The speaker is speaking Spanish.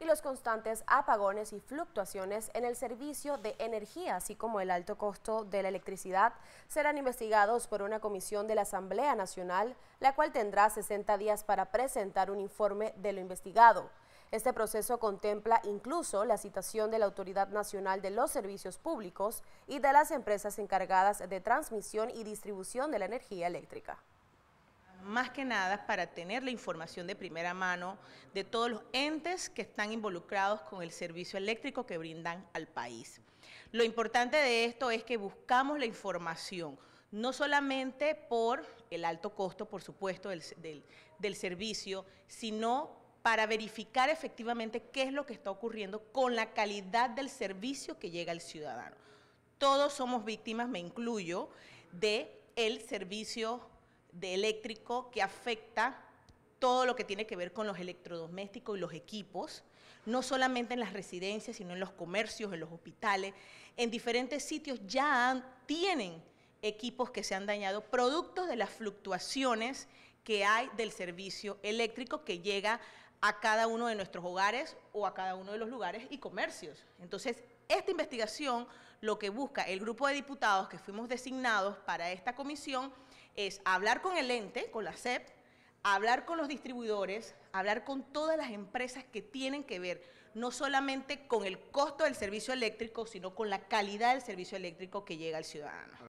y los constantes apagones y fluctuaciones en el servicio de energía, así como el alto costo de la electricidad, serán investigados por una comisión de la Asamblea Nacional, la cual tendrá 60 días para presentar un informe de lo investigado. Este proceso contempla incluso la citación de la Autoridad Nacional de los Servicios Públicos y de las empresas encargadas de transmisión y distribución de la energía eléctrica más que nada para tener la información de primera mano de todos los entes que están involucrados con el servicio eléctrico que brindan al país. Lo importante de esto es que buscamos la información, no solamente por el alto costo, por supuesto, del, servicio, sino para verificar efectivamente qué es lo que está ocurriendo con la calidad del servicio que llega al ciudadano. Todos somos víctimas, me incluyo, de el servicio de eléctrico que afecta todo lo que tiene que ver con los electrodomésticos y los equipos, no solamente en las residencias, sino en los comercios, en los hospitales, en diferentes sitios ya tienen equipos que se han dañado, productos de las fluctuaciones que hay del servicio eléctrico que llega a cada uno de nuestros hogares o a cada uno de los lugares y comercios. Entonces, esta investigación lo que busca el grupo de diputados que fuimos designados para esta comisión es hablar con el ente, con la CEP, hablar con los distribuidores, hablar con todas las empresas que tienen que ver no solamente con el costo del servicio eléctrico, sino con la calidad del servicio eléctrico que llega al ciudadano.